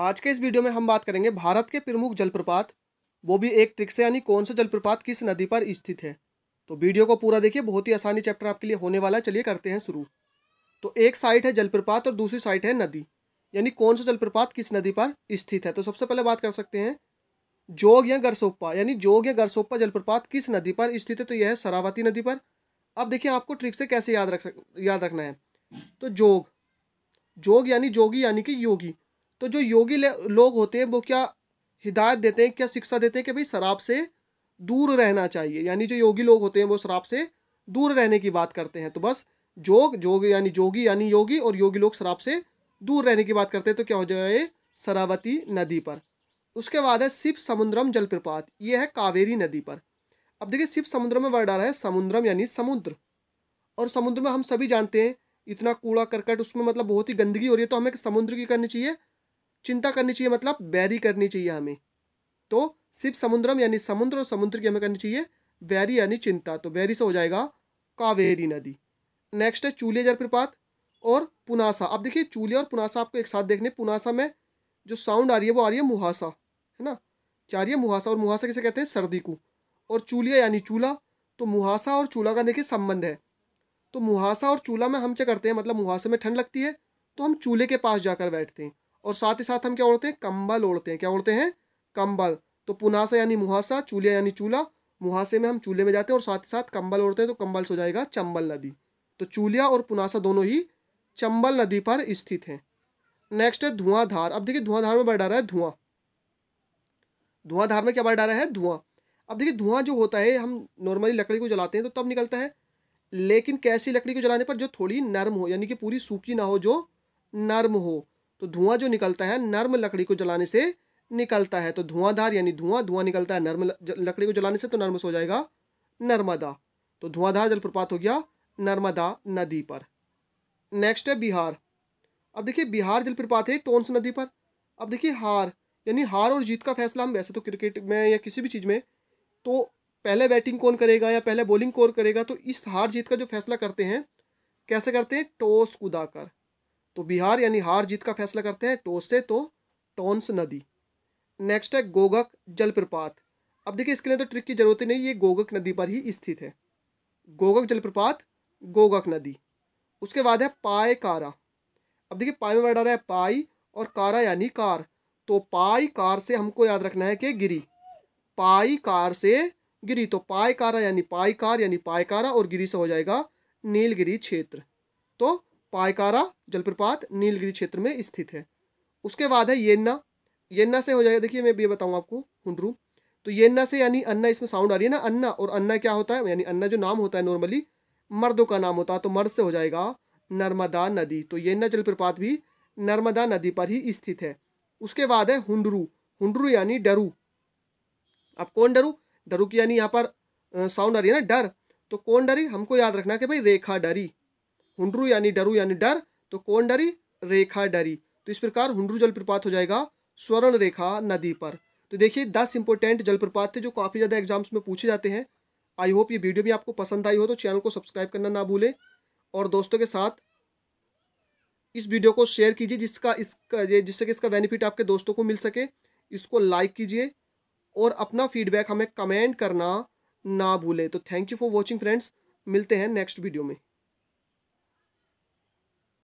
आज के इस वीडियो में हम बात करेंगे भारत के प्रमुख जलप्रपात वो भी एक ट्रिक से यानी कौन सा जलप्रपात किस नदी पर स्थित है तो वीडियो को पूरा देखिए बहुत ही आसानी चैप्टर आपके लिए होने वाला है चलिए करते हैं शुरू तो एक साइड है जलप्रपात और दूसरी साइड है नदी यानी कौन सा जलप्रपात किस नदी पर स्थित है तो सबसे पहले बात कर सकते हैं जोग या गरसोप्पा यानी जोग या गरसोप्पा जलप्रपात किस नदी पर स्थित है तो यह है सरावती नदी पर अब देखिए आपको ट्रिक से कैसे याद रख सक याद रखना है तो जोग जोग यानी जोगी यानी कि योगी तो जो योगी लोग होते हैं वो क्या हिदायत देते हैं क्या शिक्षा देते हैं कि भाई शराब से दूर रहना चाहिए यानी जो योगी लोग होते हैं वो शराब से दूर रहने की बात करते हैं तो बस जोग जोग यानी जोगी यानी योगी और योगी लोग शराब से दूर रहने की बात करते हैं तो क्या हो जाए शरावती नदी पर उसके बाद है शिव समुद्रम जलप्रपात ये है कावेरी नदी पर अब देखिए शिव समुद्र में वर्ड आ रहा है समुद्रम यानी समुद्र और समुद्र में हम सभी जानते हैं इतना कूड़ा करकट उसमें मतलब बहुत ही गंदगी हो रही है तो हमें समुद्र की करनी चाहिए चिंता करनी चाहिए मतलब बैरी करनी चाहिए हमें तो सिर्फ समुद्रम यानी समुद्र और समुद्र की हमें करनी चाहिए वैरी यानी चिंता तो वैरी से हो जाएगा कावेरी नदी नेक्स्ट है चूलिया जलप्रपात और पुनासा अब देखिए चूलिया और पुनासा आपको एक साथ देखने पुनासा में जो साउंड आ रही है वो आ रही है मुहासा है ना क्या आ रही है मुहासा और मुहासा किसे कहते हैं सर्दी को और चूलिया यानी चूल्हा तो मुहासा और चूल्हा का देखिए संबंध है तो मुहासा और चूल्हा में हम क्या करते हैं मतलब मुहासे में ठंड लगती है तो हम चूल्हे के पास जाकर बैठते हैं और साथ ही साथ हम क्या ओढ़ते हैं कंबल ओढ़ते हैं क्या ओढ़ते हैं कंबल तो पुनासा यानी मुहासा चूल्हा यानी चूल्हा मुहासे में हम चूल्हे में जाते हैं और साथ ही साथ कंबल ओढ़ते हैं तो कंबल से हो जाएगा चंबल नदी तो चूलिया और पुनासा दोनों ही चंबल नदी पर स्थित हैं नेक्स्ट है धुआंधार अब देखिए धुआंधार में बढ़ रहा है धुआं धुआंधार में क्या बढ़ रहा है धुआं अब देखिए धुआं जो होता है हम नॉर्मली लकड़ी को जलाते हैं तो तब निकलता है लेकिन कैसी लकड़ी को जलाने पर जो थोड़ी नर्म हो यानी कि पूरी सूखी ना हो जो नर्म हो तो धुआं जो निकलता है नर्म लकड़ी को जलाने से निकलता है तो धुआंधार यानी धुआं धुआं निकलता है नर्म लकड़ी को जलाने से तो नर्मस हो जाएगा नर्मदा तो धुआंधार जलप्रपात हो गया नर्मदा नदी पर नेक्स्ट है बिहार अब देखिए बिहार जलप्रपात है टोन्स नदी पर अब देखिए हार यानी हार और जीत का फैसला हम वैसे तो क्रिकेट में या किसी भी चीज़ में तो पहले बैटिंग कौन करेगा या पहले बॉलिंग कौन करेगा तो इस हार जीत का जो फैसला करते हैं कैसे करते हैं टॉस कर तो बिहार यानी हार जीत का फैसला करते हैं टोस से तो टोंस नदी नेक्स्ट है गोगक जलप्रपात अब देखिए इसके लिए तो ट्रिक की जरूरत ही नहीं ये गोगक नदी पर ही स्थित है गोगक जलप्रपात गोगक नदी उसके बाद है पाए कारा अब देखिए पाए में वर्ड रहा है पाई और कारा यानी कार तो पाई कार से हमको याद रखना है कि गिरी पाई कार से गिरी तो पाए कारा यानी पाई कार यानी पाए कारा और गिरी से हो जाएगा नीलगिरी क्षेत्र तो पायकारा जलप्रपात नीलगिरी क्षेत्र में स्थित है उसके बाद है येन्ना येन्ना से हो जाएगा देखिए मैं भी बताऊँ आपको हुनरू तो येन्ना से यानी अन्ना इसमें साउंड आ रही है ना अन्ना और अन्ना क्या होता है यानी अन्ना जो नाम होता है नॉर्मली मर्दों का नाम होता है तो मर्द से हो जाएगा नर्मदा नदी तो येन्ना जलप्रपात भी नर्मदा नदी पर ही स्थित है उसके बाद है हुंडरू हुंडरू यानी डरू अब कौन डरू डरू की यानी यहाँ पर साउंड आ रही है ना डर तो कौन डरी हमको याद रखना कि भाई रेखा डरी हुनरू यानी डरू यानी डर तो कौन डरी रेखा डरी तो इस प्रकार हुनरू जलप्रपात हो जाएगा स्वर्ण रेखा नदी पर तो देखिए दस इंपॉर्टेंट जलप्रपात थे जो काफ़ी ज़्यादा एग्जाम्स में पूछे जाते हैं आई होप ये वीडियो भी आपको पसंद आई हो तो चैनल को सब्सक्राइब करना ना भूलें और दोस्तों के साथ इस वीडियो को शेयर कीजिए जिसका इसका जिससे कि इसका बेनिफिट आपके दोस्तों को मिल सके इसको लाइक कीजिए और अपना फीडबैक हमें कमेंट करना ना भूलें तो thank you for watching friends मिलते हैं नेक्स्ट वीडियो में